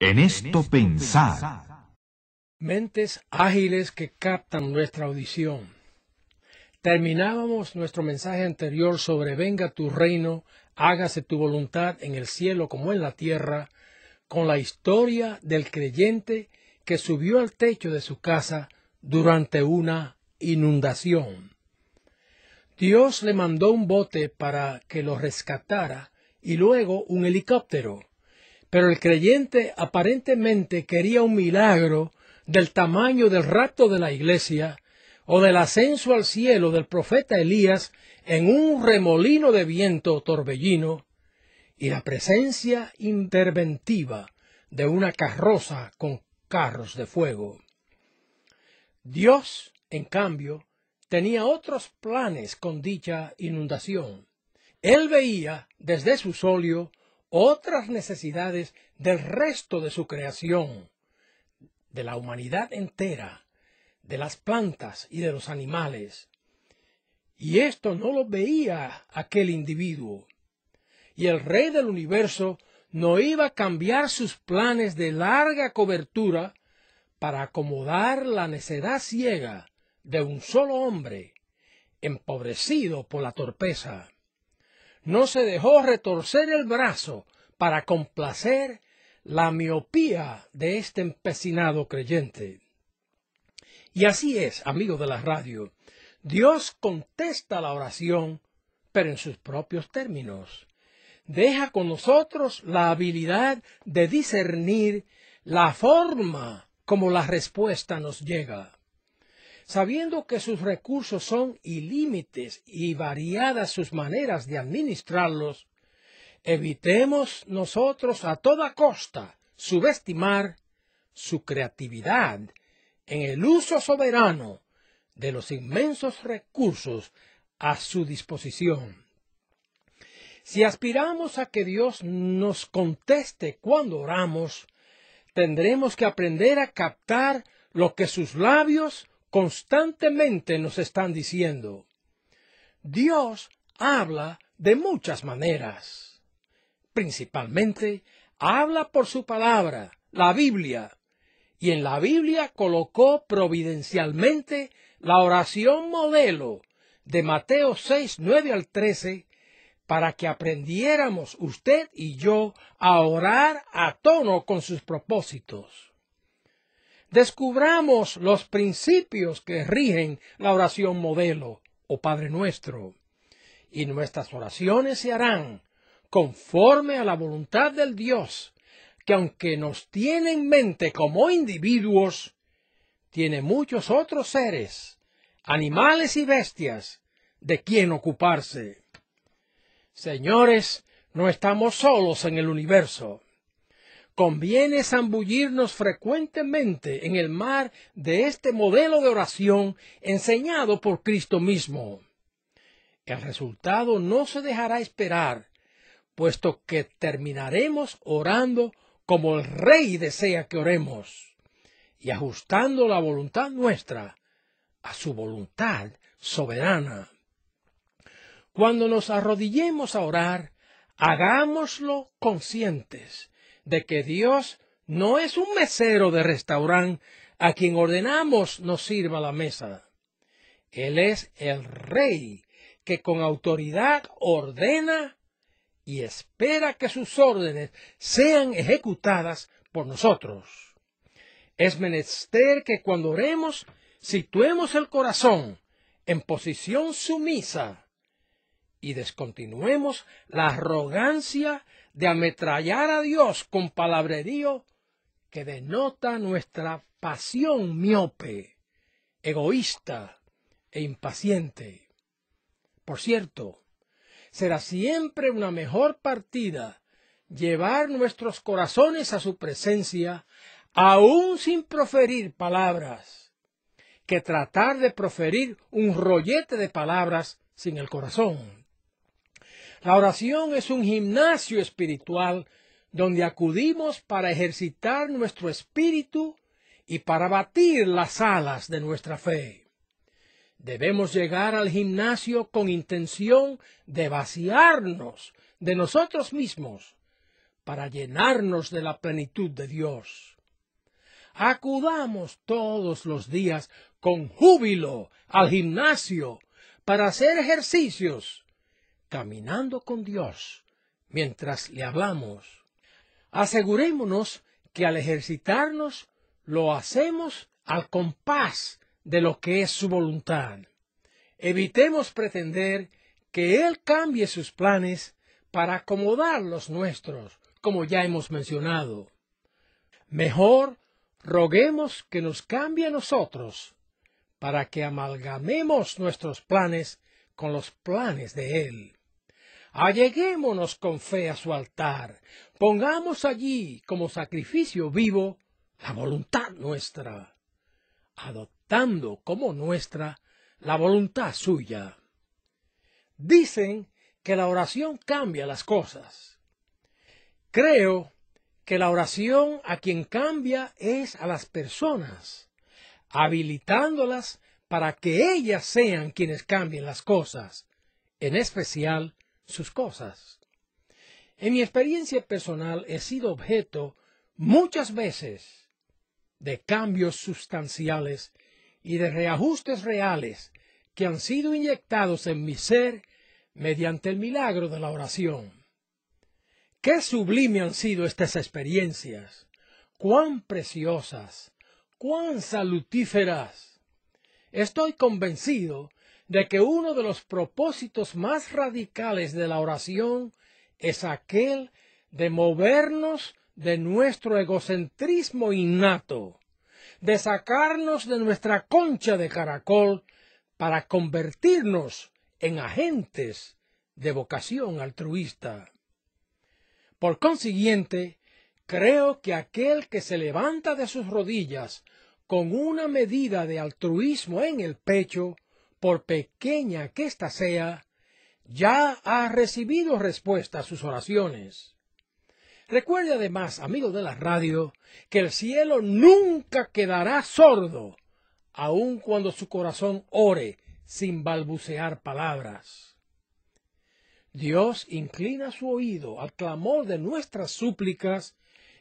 En esto pensar. Mentes ágiles que captan nuestra audición. Terminábamos nuestro mensaje anterior sobre venga tu reino, hágase tu voluntad en el cielo como en la tierra, con la historia del creyente que subió al techo de su casa durante una inundación. Dios le mandó un bote para que lo rescatara y luego un helicóptero pero el creyente aparentemente quería un milagro del tamaño del rapto de la iglesia o del ascenso al cielo del profeta Elías en un remolino de viento torbellino y la presencia interventiva de una carroza con carros de fuego. Dios, en cambio, tenía otros planes con dicha inundación. Él veía desde su solio otras necesidades del resto de su creación, de la humanidad entera, de las plantas y de los animales. Y esto no lo veía aquel individuo. Y el rey del universo no iba a cambiar sus planes de larga cobertura para acomodar la necedad ciega de un solo hombre, empobrecido por la torpeza no se dejó retorcer el brazo para complacer la miopía de este empecinado creyente. Y así es, amigo de la radio, Dios contesta la oración, pero en sus propios términos. Deja con nosotros la habilidad de discernir la forma como la respuesta nos llega sabiendo que sus recursos son ilímites y variadas sus maneras de administrarlos, evitemos nosotros a toda costa subestimar su creatividad en el uso soberano de los inmensos recursos a su disposición. Si aspiramos a que Dios nos conteste cuando oramos, tendremos que aprender a captar lo que sus labios constantemente nos están diciendo. Dios habla de muchas maneras. Principalmente, habla por su palabra, la Biblia. Y en la Biblia colocó providencialmente la oración modelo de Mateo 6, 9 al 13, para que aprendiéramos usted y yo a orar a tono con sus propósitos descubramos los principios que rigen la oración modelo o oh Padre nuestro. Y nuestras oraciones se harán conforme a la voluntad del Dios, que aunque nos tiene en mente como individuos, tiene muchos otros seres, animales y bestias, de quien ocuparse. Señores, no estamos solos en el universo. Conviene zambullirnos frecuentemente en el mar de este modelo de oración enseñado por Cristo mismo. El resultado no se dejará esperar, puesto que terminaremos orando como el Rey desea que oremos, y ajustando la voluntad nuestra a su voluntad soberana. Cuando nos arrodillemos a orar, hagámoslo conscientes de que Dios no es un mesero de restaurante a quien ordenamos nos sirva la mesa. Él es el rey que con autoridad ordena y espera que sus órdenes sean ejecutadas por nosotros. Es menester que cuando oremos situemos el corazón en posición sumisa y descontinuemos la arrogancia de ametrallar a Dios con palabrerío que denota nuestra pasión miope, egoísta e impaciente. Por cierto, será siempre una mejor partida llevar nuestros corazones a su presencia, aún sin proferir palabras, que tratar de proferir un rollete de palabras sin el corazón. La oración es un gimnasio espiritual donde acudimos para ejercitar nuestro espíritu y para batir las alas de nuestra fe. Debemos llegar al gimnasio con intención de vaciarnos de nosotros mismos para llenarnos de la plenitud de Dios. Acudamos todos los días con júbilo al gimnasio para hacer ejercicios caminando con Dios mientras le hablamos. Asegurémonos que al ejercitarnos lo hacemos al compás de lo que es su voluntad. Evitemos pretender que Él cambie sus planes para acomodar los nuestros, como ya hemos mencionado. Mejor roguemos que nos cambie nosotros, para que amalgamemos nuestros planes con los planes de Él. Alleguémonos con fe a su altar. Pongamos allí como sacrificio vivo la voluntad nuestra, adoptando como nuestra la voluntad suya. Dicen que la oración cambia las cosas. Creo que la oración a quien cambia es a las personas, habilitándolas para que ellas sean quienes cambien las cosas, en especial sus cosas. En mi experiencia personal he sido objeto muchas veces de cambios sustanciales y de reajustes reales que han sido inyectados en mi ser mediante el milagro de la oración. Qué sublime han sido estas experiencias, cuán preciosas, cuán salutíferas. Estoy convencido de que uno de los propósitos más radicales de la oración es aquel de movernos de nuestro egocentrismo innato, de sacarnos de nuestra concha de caracol para convertirnos en agentes de vocación altruista. Por consiguiente, creo que aquel que se levanta de sus rodillas con una medida de altruismo en el pecho por pequeña que ésta sea, ya ha recibido respuesta a sus oraciones. Recuerde además, amigo de la radio, que el cielo nunca quedará sordo, aun cuando su corazón ore sin balbucear palabras. Dios inclina su oído al clamor de nuestras súplicas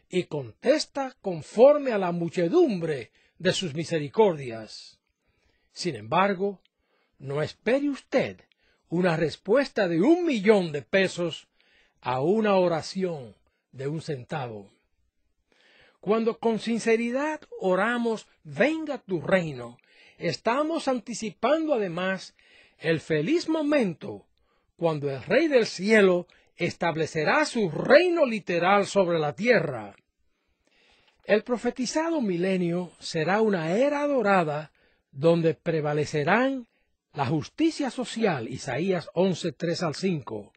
y contesta conforme a la muchedumbre de sus misericordias. Sin embargo, no espere usted una respuesta de un millón de pesos a una oración de un centavo. Cuando con sinceridad oramos, venga tu reino, estamos anticipando además el feliz momento cuando el Rey del Cielo establecerá su reino literal sobre la tierra. El profetizado milenio será una era dorada donde prevalecerán la justicia social, Isaías 11, 3 al 5,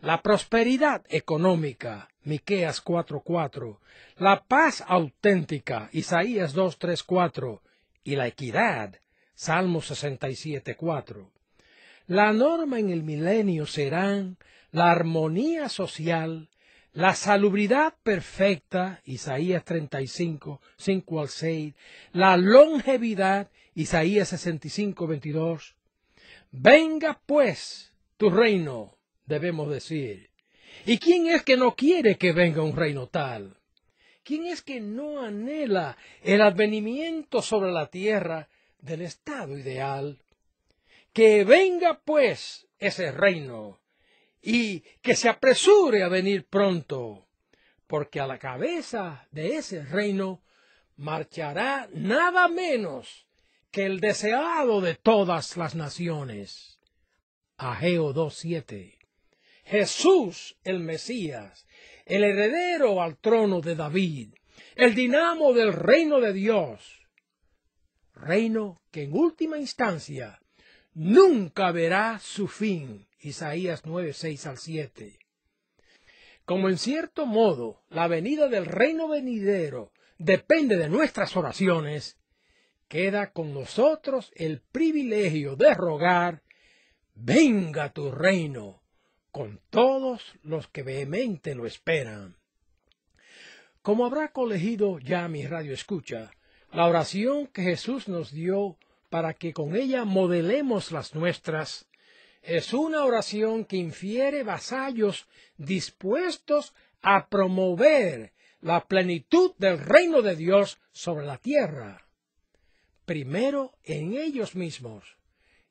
la prosperidad económica, Miqueas 4, 4, la paz auténtica, Isaías 2, 3, 4, y la equidad, Salmo 67, 4. La norma en el milenio serán la armonía social, la salubridad perfecta, Isaías 35, 5 al 6, la longevidad, Isaías 65, 22, Venga pues tu reino, debemos decir. ¿Y quién es que no quiere que venga un reino tal? ¿Quién es que no anhela el advenimiento sobre la tierra del estado ideal? Que venga pues ese reino y que se apresure a venir pronto, porque a la cabeza de ese reino marchará nada menos que el deseado de todas las naciones. Ageo 2.7. Jesús el Mesías, el heredero al trono de David, el dinamo del reino de Dios, reino que en última instancia nunca verá su fin. Isaías 9.6 al 7. Como en cierto modo la venida del reino venidero depende de nuestras oraciones, queda con nosotros el privilegio de rogar, venga tu reino, con todos los que vehemente lo esperan. Como habrá colegido ya mi radio escucha, la oración que Jesús nos dio para que con ella modelemos las nuestras, es una oración que infiere vasallos dispuestos a promover la plenitud del reino de Dios sobre la tierra primero en ellos mismos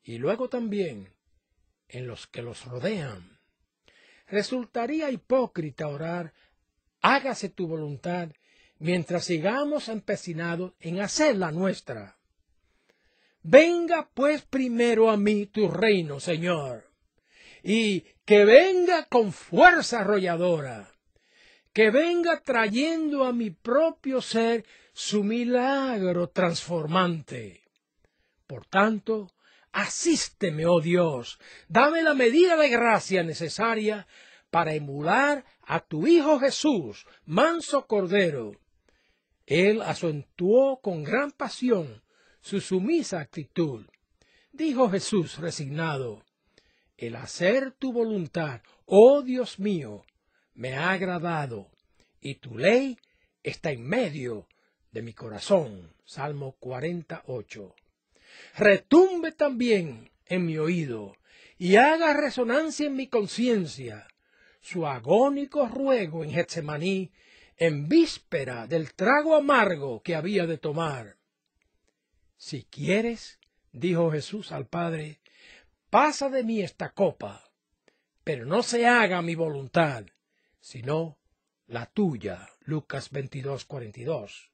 y luego también en los que los rodean. Resultaría hipócrita orar, hágase tu voluntad, mientras sigamos empecinados en hacer la nuestra. Venga pues primero a mí tu reino, Señor, y que venga con fuerza arrolladora que venga trayendo a mi propio ser su milagro transformante. Por tanto, asísteme, oh Dios, dame la medida de gracia necesaria para emular a tu Hijo Jesús, manso Cordero. Él acentuó con gran pasión su sumisa actitud. Dijo Jesús resignado, el hacer tu voluntad, oh Dios mío, me ha agradado, y tu ley está en medio de mi corazón. Salmo 48. Retumbe también en mi oído y haga resonancia en mi conciencia su agónico ruego en Getsemaní, en víspera del trago amargo que había de tomar. Si quieres, dijo Jesús al Padre, pasa de mí esta copa, pero no se haga mi voluntad, sino la tuya. Lucas 22, 42.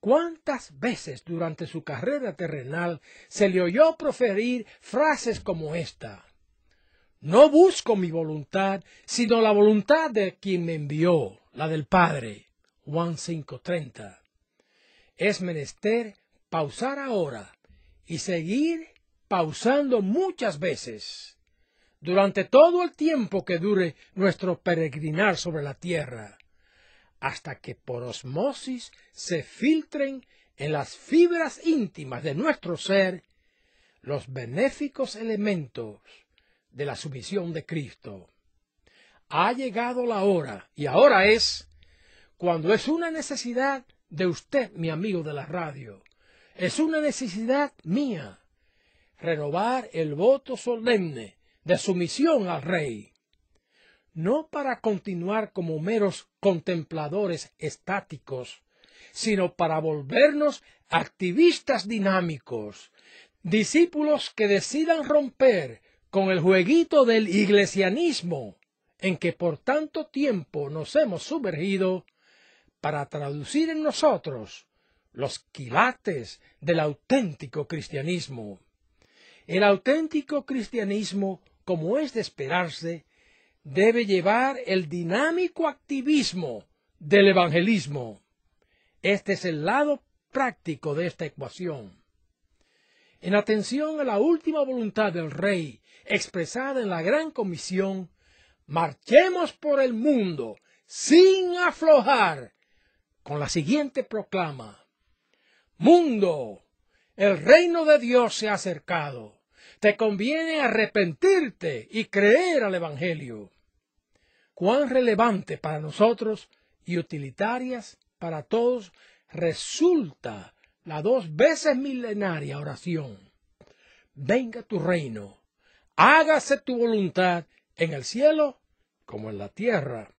¿Cuántas veces durante su carrera terrenal se le oyó proferir frases como esta? No busco mi voluntad, sino la voluntad de quien me envió, la del Padre. Juan 5:30. Es menester pausar ahora y seguir pausando muchas veces durante todo el tiempo que dure nuestro peregrinar sobre la tierra, hasta que por osmosis se filtren en las fibras íntimas de nuestro ser los benéficos elementos de la sumisión de Cristo. Ha llegado la hora, y ahora es, cuando es una necesidad de usted, mi amigo de la radio, es una necesidad mía, renovar el voto solemne de sumisión al rey, no para continuar como meros contempladores estáticos, sino para volvernos activistas dinámicos, discípulos que decidan romper con el jueguito del iglesianismo en que por tanto tiempo nos hemos sumergido para traducir en nosotros los quilates del auténtico cristianismo. El auténtico cristianismo como es de esperarse, debe llevar el dinámico activismo del evangelismo. Este es el lado práctico de esta ecuación. En atención a la última voluntad del Rey, expresada en la Gran Comisión, marchemos por el mundo sin aflojar con la siguiente proclama. Mundo, el reino de Dios se ha acercado te conviene arrepentirte y creer al Evangelio. Cuán relevante para nosotros y utilitarias para todos resulta la dos veces milenaria oración. Venga tu reino, hágase tu voluntad en el cielo como en la tierra.